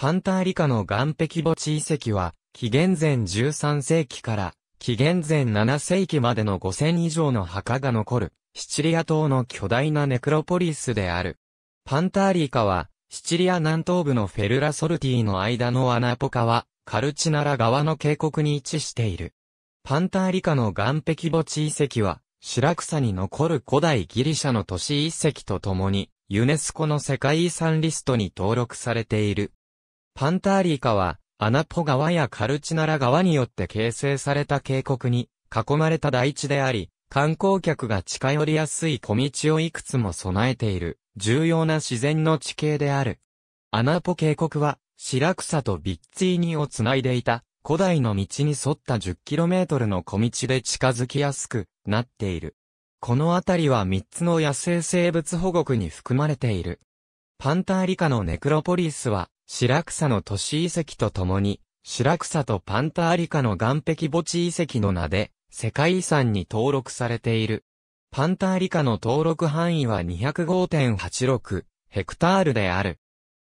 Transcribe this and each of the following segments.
パンターリカの岩壁墓地遺跡は、紀元前13世紀から紀元前7世紀までの5000以上の墓が残る、シチリア島の巨大なネクロポリスである。パンターリカは、シチリア南東部のフェルラソルティの間のアナポカは、カルチナラ側の渓谷に位置している。パンターリカの岩壁墓地遺跡は、シラクサに残る古代ギリシャの都市遺跡とともに、ユネスコの世界遺産リストに登録されている。パンターリーカは、アナポ川やカルチナラ川によって形成された渓谷に囲まれた大地であり、観光客が近寄りやすい小道をいくつも備えている、重要な自然の地形である。アナポ渓谷は、白草とビッツィーニをつないでいた、古代の道に沿った 10km の小道で近づきやすくなっている。この辺りは3つの野生生物保護区に含まれている。パンターリカのネクロポリスは白草の都市遺跡とともに、白草とパンタアリカの岩壁墓地遺跡の名で、世界遺産に登録されている。パンタアリカの登録範囲は205.86ヘクタールである。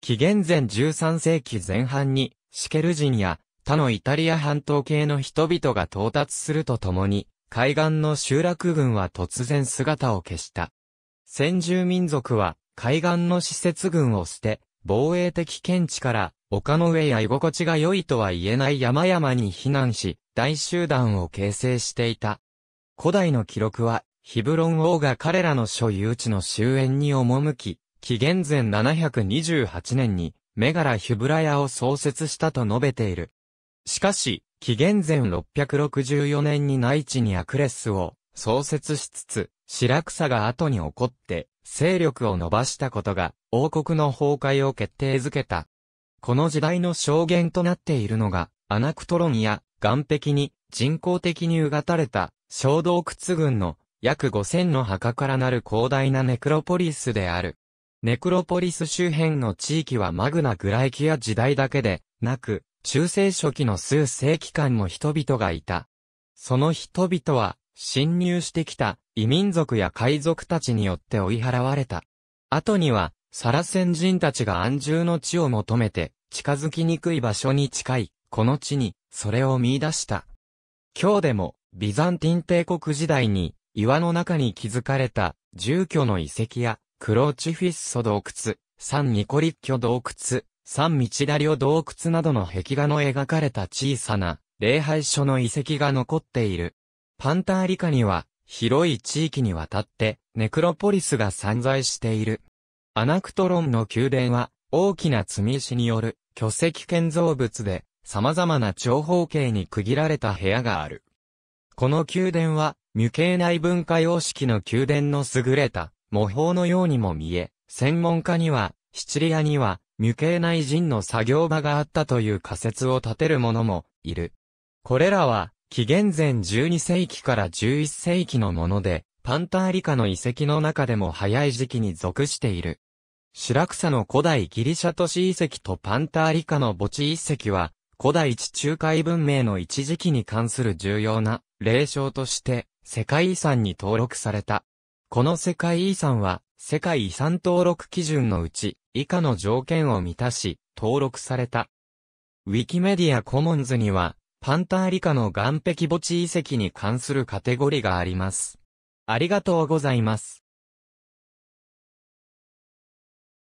紀元前13世紀前半に、シケル人や他のイタリア半島系の人々が到達するとともに、海岸の集落群は突然姿を消した。先住民族は海岸の施設群を捨て、防衛的見地から、丘の上や居心地が良いとは言えない山々に避難し、大集団を形成していた。古代の記録は、ヒブロン王が彼らの所有地の周焉に赴き、紀元前728年に、メガラ・ヒュブラヤを創設したと述べている。しかし、紀元前664年に内地にアクレスを創設しつつ、シラクサが後に起こって、勢力を伸ばしたことが、王国の崩壊を決定づけた。この時代の証言となっているのが、アナクトロンや岸壁に人工的にうがたれた小洞窟群の約5000の墓からなる広大なネクロポリスである。ネクロポリス周辺の地域はマグナグライキア時代だけでなく、中世初期の数世紀間も人々がいた。その人々は侵入してきた異民族や海賊たちによって追い払われた。後には、サラセン人たちが安住の地を求めて、近づきにくい場所に近い、この地に、それを見出した。今日でも、ビザンティン帝国時代に、岩の中に築かれた、住居の遺跡や、クローチフィッソ洞窟、サンニコリッキョ洞窟、サンミチダリオ洞窟などの壁画の描かれた小さな、礼拝所の遺跡が残っている。パンターリカには、広い地域にわたって、ネクロポリスが散在している。アナクトロンの宮殿は、大きな積み石による巨石建造物で、様々な長方形に区切られた部屋がある。この宮殿は、無形内文化様式の宮殿の優れた模倣のようにも見え、専門家には、シチリアには、無形内人の作業場があったという仮説を立てる者もいる。これらは、紀元前12世紀から11世紀のもので、パンターリカの遺跡の中でも早い時期に属している。シラクサの古代ギリシャ都市遺跡とパンターリカの墓地遺跡は、古代地中海文明の一時期に関する重要な霊障として世界遺産に登録された。この世界遺産は世界遺産登録基準のうち以下の条件を満たし登録された。ウィキメディアコモンズにはパンターリカの岩壁墓地遺跡に関するカテゴリがあります。ありがとうございます。